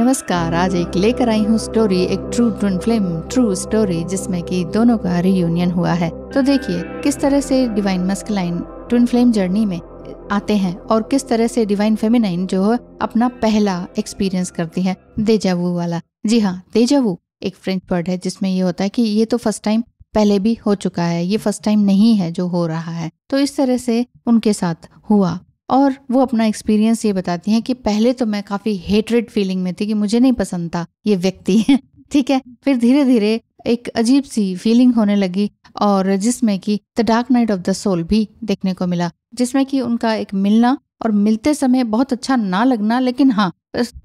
नमस्कार आज एक लेकर आई हूँ स्टोरी एक true twin film true story जिसमें कि दोनों का रियूनियन हुआ है तो देखिए किस तरह से divine line twin flame journey में आते हैं और किस तरह से डिवाइन फेमिनाइन जो है अपना पहला एक्सपीरियंस करती है देजावू वाला जी हाँ देजावू एक फ्रेंच वर्ड है जिसमें ये होता है कि ये तो फर्स्ट टाइम पहले भी हो चुका है ये फर्स्ट टाइम नहीं है जो हो रहा है तो इस तरह से उनके साथ हुआ और वो अपना एक्सपीरियंस ये बताती हैं कि पहले तो मैं काफ़ी हेटरेड फीलिंग में थी कि मुझे नहीं पसंद था ये व्यक्ति है ठीक है फिर धीरे धीरे एक अजीब सी फीलिंग होने लगी और जिसमें कि the dark night of the soul भी देखने को मिला जिसमें कि उनका एक मिलना और मिलते समय बहुत अच्छा ना लगना लेकिन हाँ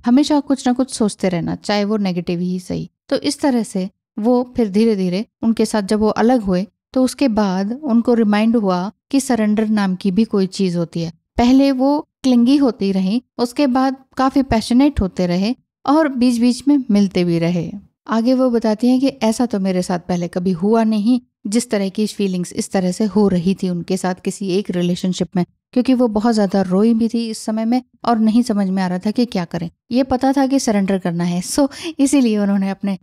हमेशा कुछ ना कुछ सोचते रहना चाहे वो नेगेटिव ही सही तो इस तरह से वो फिर धीरे धीरे उनके साथ जब वो अलग हुए तो उसके बाद उनको रिमाइंड हुआ कि सरेंडर नाम की भी कोई चीज़ होती है पहले वो क्लिंगी होती रही उसके बाद काफ़ी पैशनेट होते रहे और बीच बीच में मिलते भी रहे आगे वो बताती हैं कि ऐसा तो मेरे साथ पहले कभी हुआ नहीं जिस तरह की फीलिंग्स इस तरह से हो रही थी उनके साथ किसी एक रिलेशनशिप में क्योंकि वो बहुत ज़्यादा रोई भी थी इस समय में और नहीं समझ में आ रहा था कि क्या करें ये पता था कि सरेंडर करना है सो इसीलिए उन्होंने अपने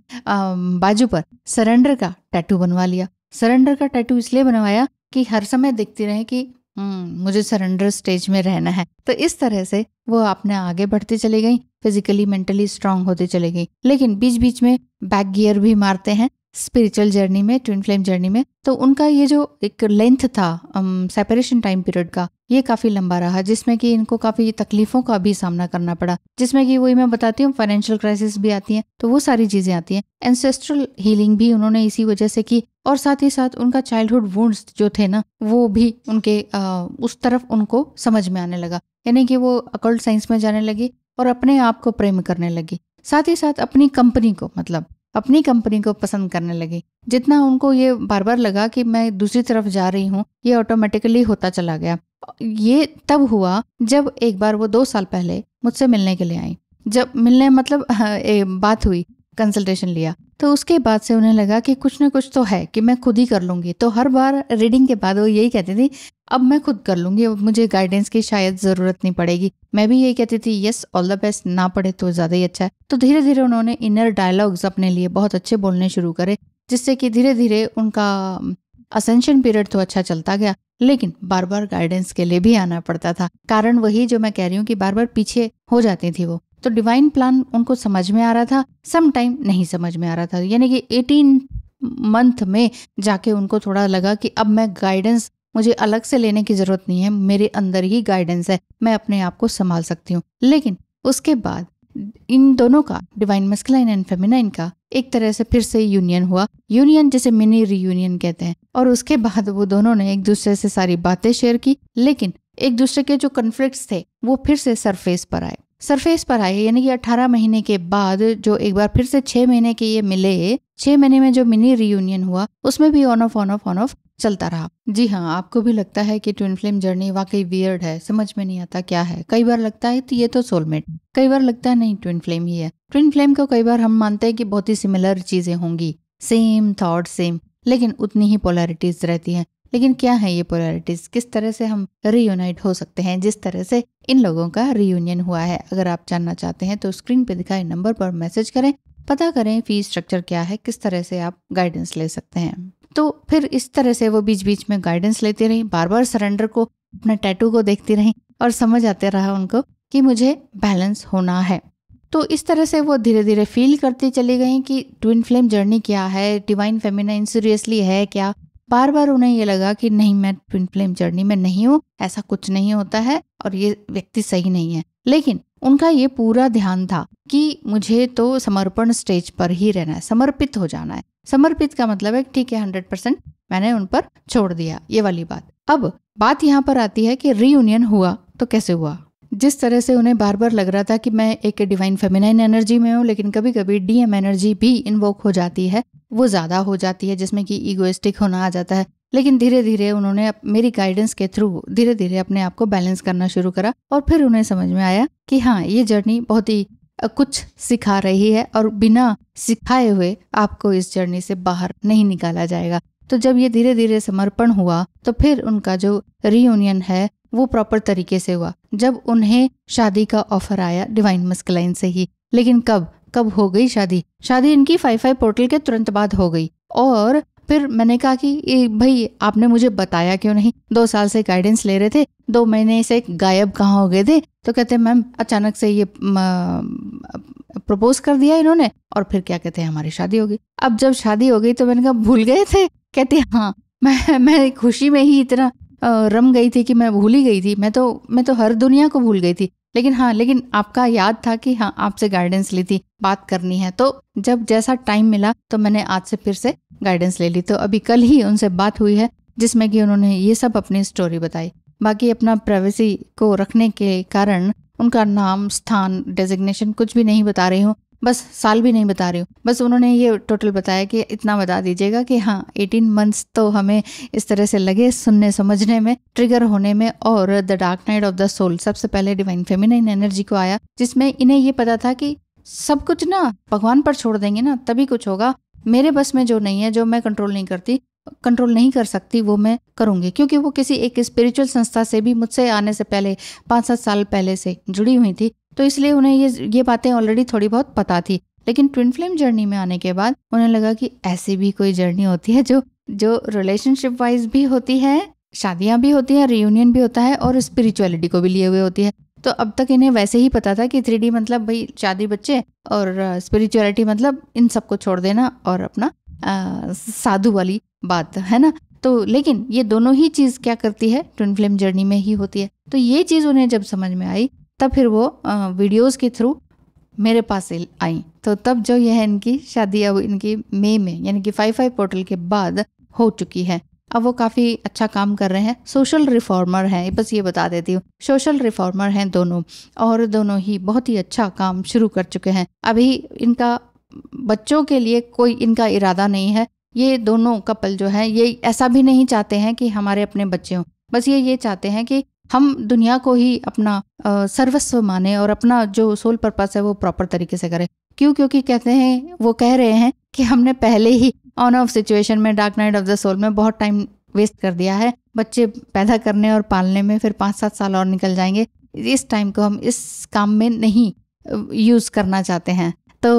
बाजू पर सरेंडर का टैटू बनवा लिया सरेंडर का टैटू इसलिए बनवाया कि हर समय देखती रहे कि हम्म, मुझे सरेंडर स्टेज में रहना है तो इस तरह से वो आपने आगे बढ़ती चली गई फिजिकली मेंटली स्ट्रांग होती चली गई लेकिन बीच बीच में बैक गियर भी मारते हैं स्पिरिचुअल जर्नी में ट्विन फ्लेम जर्नी में तो उनका ये जो एक लेंथ था सेपरेशन टाइम पीरियड का ये काफ़ी लंबा रहा जिसमें कि इनको काफ़ी तकलीफ़ों का भी सामना करना पड़ा जिसमें कि वही मैं बताती हूँ फाइनेंशियल क्राइसिस भी आती है तो वो सारी चीज़ें आती हैं एंसेस्ट्रल हीलिंग भी उन्होंने इसी वजह से की और साथ ही साथ उनका चाइल्डहुड वुंड्स जो थे ना वो भी उनके आ, उस तरफ उनको समझ में आने लगा यानी कि वो अकल्ट साइंस में जाने लगी और अपने आप को प्रेम करने लगी साथ ही साथ अपनी कंपनी को मतलब अपनी कंपनी को पसंद करने लगे जितना उनको ये बार बार लगा कि मैं दूसरी तरफ जा रही हूँ ये ऑटोमेटिकली होता चला गया ये तब हुआ जब एक बार वो दो साल पहले मुझसे मिलने के लिए आई जब मिलने मतलब ए, बात हुई कंसल्टेशन लिया तो उसके बाद से उन्हें लगा कि कुछ ना कुछ तो है कि मैं खुद ही कर लूंगी तो हर बार रीडिंग के बाद वो यही कहती थी अब मैं खुद कर लूंगी अब मुझे गाइडेंस की शायद ज़रूरत नहीं पड़ेगी मैं भी यही कहती थी यस ऑल द बेस्ट ना पढ़े तो ज़्यादा ही अच्छा है तो धीरे धीरे उन्होंने इनर डायलॉग्स अपने लिए बहुत अच्छे बोलने शुरू करे जिससे कि धीरे धीरे उनका असेंशन पीरियड तो अच्छा चलता गया लेकिन बार बार गाइडेंस के लिए भी आना पड़ता था कारण वही जो मैं कह रही हूँ कि बार बार पीछे हो जाती थी वो तो डिवाइन प्लान उनको समझ में आ रहा था सम टाइम नहीं समझ में आ रहा था यानी कि एटीन मंथ में जाके उनको थोड़ा लगा कि अब मैं गाइडेंस मुझे अलग से लेने की ज़रूरत नहीं है मेरे अंदर ही गाइडेंस है मैं अपने आप को संभाल सकती हूँ लेकिन उसके बाद इन दोनों का डिवाइन मस्कलाइन एंड फेमिनाइन का एक तरह से फिर से यूनियन हुआ यूनियन जिसे मिनी रीयूनियन कहते हैं और उसके बाद वो दोनों ने एक दूसरे से सारी बातें शेयर की लेकिन एक दूसरे के जो कन्फ्लिक्ट थे वो फिर से सरफेस पर आए सरफेस पर आए यानी कि 18 महीने के बाद जो एक बार फिर से छह महीने के ये मिले छह महीने में जो मिनी रियूनियन हुआ उसमें भी on off on off on off चलता रहा जी हाँ आपको भी लगता है कि ट्विन फिल्म जर्नी वाकई वियर्ड है समझ में नहीं आता क्या है कई बार लगता है तो ये तो सोलमेट कई बार लगता है नहीं ट्विन फ्लेम ही है ट्विन फ्लेम को कई बार हम मानते हैं कि बहुत ही सिमिलर चीजें होंगी सेम थॉट सेम लेकिन उतनी ही पोलैरिटीज रहती हैं लेकिन क्या है ये पोलैरिटीज़ किस तरह से हम रीयूनाइट हो सकते हैं जिस तरह से इन लोगों का रीयूनियन हुआ है अगर आप जानना चाहते हैं तो स्क्रीन पे दिखाए नंबर पर मैसेज करें पता करें फीस स्ट्रक्चर क्या है किस तरह से आप गाइडेंस ले सकते हैं तो फिर इस तरह से वो बीच बीच में गाइडेंस लेती रही बार बार सरेंडर को अपने टैटू को देखती रही और समझ आते रहा उनको कि मुझे बैलेंस होना है तो इस तरह से वो धीरे धीरे फील करती चली गई कि ट्विन फ्लेम जर्नी क्या है डिवाइन फेमिनाइन सीरियसली है क्या बार बार उन्हें ये लगा कि नहीं मैं ट्विन फ्लेम जर्नी में नहीं हूँ ऐसा कुछ नहीं होता है और ये व्यक्ति सही नहीं है लेकिन उनका ये पूरा ध्यान था कि मुझे तो समर्पण स्टेज पर ही रहना है समर्पित हो जाना है समर्पित का मतलब है ठीक है हंड्रेड परसेंट मैंने उन पर छोड़ दिया ये वाली बात अब बात यहाँ पर आती है कि रीयूनियन हुआ तो कैसे हुआ जिस तरह से उन्हें बार बार लग रहा था कि मैं एक डिवाइन फेमिनाइन एनर्जी में हूँ लेकिन कभी कभी डीएम एनर्जी भी इन्वोक हो जाती है वो ज़्यादा हो जाती है जिसमें कि ईगोइस्टिक होना आ जाता है लेकिन धीरे धीरे उन्होंने मेरी गाइडेंस के थ्रू धीरे धीरे अपने आप को बैलेंस करना शुरू करा और फिर उन्हें समझ में आया कि हाँ ये जर्नी बहुत ही कुछ सिखा रही है और बिना सिखाए हुए आपको इस जर्नी से बाहर नहीं निकाला जाएगा तो जब ये धीरे धीरे समर्पण हुआ तो फिर उनका जो रीयूनियन है वो प्रॉपर तरीके से हुआ जब उन्हें शादी का ऑफर आया डिवाइन मस्कलाइन से ही लेकिन कब कब हो गई शादी शादी इनकी फाइव फाइव पोर्टल के तुरंत बाद हो गई और फिर मैंने कहा कि भाई आपने मुझे बताया क्यों नहीं दो साल से गाइडेंस ले रहे थे दो महीने से गायब कहाँ हो गए थे तो कहते मैम अचानक से ये प्रपोज कर दिया इन्होंने और फिर क्या कहते हैं हमारी शादी हो गई अब जब शादी हो गई तो मैंने कहा भूल गए थे कहते हाँ मैं मैं खुशी में ही इतना रम गई थी कि मैं भूल ही गई थी मैं तो मैं तो हर दुनिया को भूल गई थी लेकिन हाँ लेकिन आपका याद था कि हाँ आपसे गाइडेंस ली थी बात करनी है तो जब जैसा टाइम मिला तो मैंने आज से फिर से गाइडेंस ले ली तो अभी कल ही उनसे बात हुई है जिसमें कि उन्होंने ये सब अपनी स्टोरी बताई बाकी अपना प्राइवेसी को रखने के कारण उनका नाम स्थान डेजिग्नेशन कुछ भी नहीं बता रही हूँ बस साल भी नहीं बता रही हूँ बस उन्होंने ये टोटल बताया कि इतना बता दीजिएगा कि हाँ एटीन मंथ्स तो हमें इस तरह से लगे सुनने समझने में ट्रिगर होने में और the dark night of the soul सबसे पहले डिवाइन फेमिनाइन एनर्जी को आया जिसमें इन्हें ये पता था कि सब कुछ ना भगवान पर छोड़ देंगे ना तभी कुछ होगा मेरे बस में जो नहीं है जो मैं कंट्रोल नहीं करती कंट्रोल नहीं कर सकती वो मैं करूँगी क्योंकि वो किसी एक स्पिरिचुअल संस्था से भी मुझसे आने से पहले पाँच सात साल पहले से जुड़ी हुई थी तो इसलिए उन्हें ये ये बातें ऑलरेडी थोड़ी बहुत पता थी लेकिन ट्विन फ्लेम जर्नी में आने के बाद उन्हें लगा कि ऐसी भी कोई जर्नी होती है जो जो रिलेशनशिप वाइज भी होती है शादियां भी होती हैं रियूनियन भी होता है और स्पिरिचुअलिटी को भी लिए हुए होती है तो अब तक इन्हें वैसे ही पता था कि थ्री मतलब भाई शादी बच्चे और स्पिरिचुअलिटी मतलब इन सबको छोड़ देना और अपना साधु वाली बात है ना तो लेकिन ये दोनों ही चीज़ क्या करती है ट्विन फिल्म जर्नी में ही होती है तो ये चीज़ उन्हें जब समझ में आई तब फिर वो वीडियोस के थ्रू मेरे पास आई तो तब जो यह इनकी शादी अब इनकी मे में यानी कि फाइव फाइव पोर्टल के बाद हो चुकी है अब वो काफ़ी अच्छा काम कर रहे हैं सोशल रिफॉर्मर हैं बस ये बता देती हूँ सोशल रिफॉर्मर हैं दोनों और दोनों ही बहुत ही अच्छा काम शुरू कर चुके हैं अभी इनका बच्चों के लिए कोई इनका इरादा नहीं है ये दोनों कपल जो है ये ऐसा भी नहीं चाहते हैं कि हमारे अपने बच्चे हों बस ये ये चाहते हैं कि हम दुनिया को ही अपना सर्वस्व माने और अपना जो सोल पर्पस है वो प्रॉपर तरीके से करें क्यों क्योंकि कहते हैं वो कह रहे हैं कि हमने पहले ही ऑन ऑफ सिचुएशन में dark night of the soul में बहुत टाइम वेस्ट कर दिया है बच्चे पैदा करने और पालने में फिर पाँच सात साल और निकल जाएंगे इस टाइम को हम इस काम में नहीं यूज़ करना चाहते हैं तो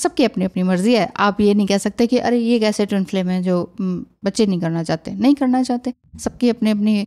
सबकी अपनी अपनी मर्ज़ी है आप ये नहीं कह सकते कि अरे ये कैसे ट्विन फ्लेम है जो बच्चे नहीं करना चाहते नहीं करना चाहते सबकी अपनी अपनी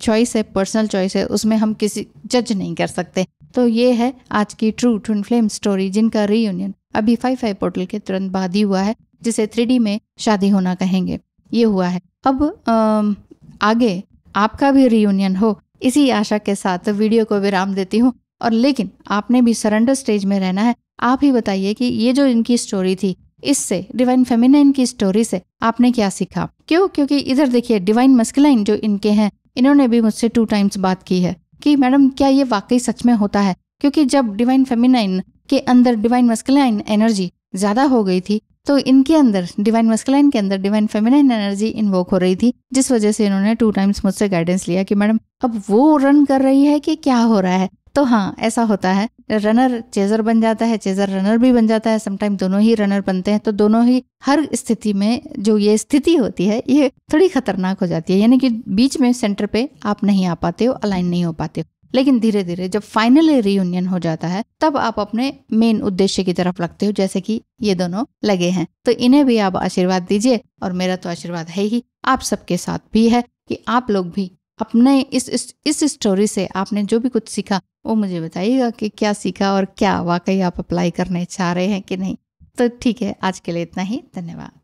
चॉइस है पर्सनल चॉइस है उसमें हम किसी जज नहीं कर सकते तो ये है आज की ट्रू ट्विन फ्लेम स्टोरी जिनका रीयूनियन अभी फाइव फाइव पोर्टल के तुरंत बाद ही हुआ है जिसे थ्री में शादी होना कहेंगे ये हुआ है अब आ, आगे आपका भी रीयूनियन हो इसी आशा के साथ वीडियो को विराम देती हूँ और लेकिन आपने भी सरेंडर स्टेज में रहना है आप ही बताइए कि ये जो इनकी स्टोरी थी इससे डिवाइन फेमिनाइन की स्टोरी से आपने क्या सीखा क्यों क्योंकि इधर देखिए डिवाइन मस्किलाइन जो इनके हैं इन्होंने भी मुझसे टू टाइम्स बात की है कि मैडम क्या ये वाकई सच में होता है क्योंकि जब डिवाइन फेमिनाइन के अंदर डिवाइन मस्कलाइन एनर्जी ज़्यादा हो गई थी तो इनके अंदर डिवाइन मस्कलाइन के अंदर डिवाइन फेमिनाइन एनर्जी इन्वोक हो रही थी जिस वजह से इन्होंने टू टाइम्स मुझसे गाइडेंस लिया कि मैडम अब वो रन कर रही है कि क्या हो रहा है तो हाँ ऐसा होता है रनर चेजर बन जाता है चेजर रनर भी बन जाता है समटाइम दोनों ही रनर बनते हैं तो दोनों ही हर स्थिति में जो ये स्थिति होती है ये थोड़ी खतरनाक हो जाती है यानी कि बीच में सेंटर पे आप नहीं आ पाते हो अलाइन नहीं हो पाते हो लेकिन धीरे धीरे जब फाइनली रियूनियन हो जाता है तब आप अपने मेन उद्देश्य की तरफ लगते हो जैसे कि ये दोनों लगे हैं तो इन्हें भी आप आशीर्वाद दीजिए और मेरा तो आशीर्वाद है ही आप सबके साथ भी है कि आप लोग भी अपने इस इस, इस स्टोरी से आपने जो भी कुछ सीखा वो मुझे बताइएगा कि क्या सीखा और क्या वाकई आप अप्लाई करने चाह रहे हैं कि नहीं तो ठीक है आज के लिए इतना ही धन्यवाद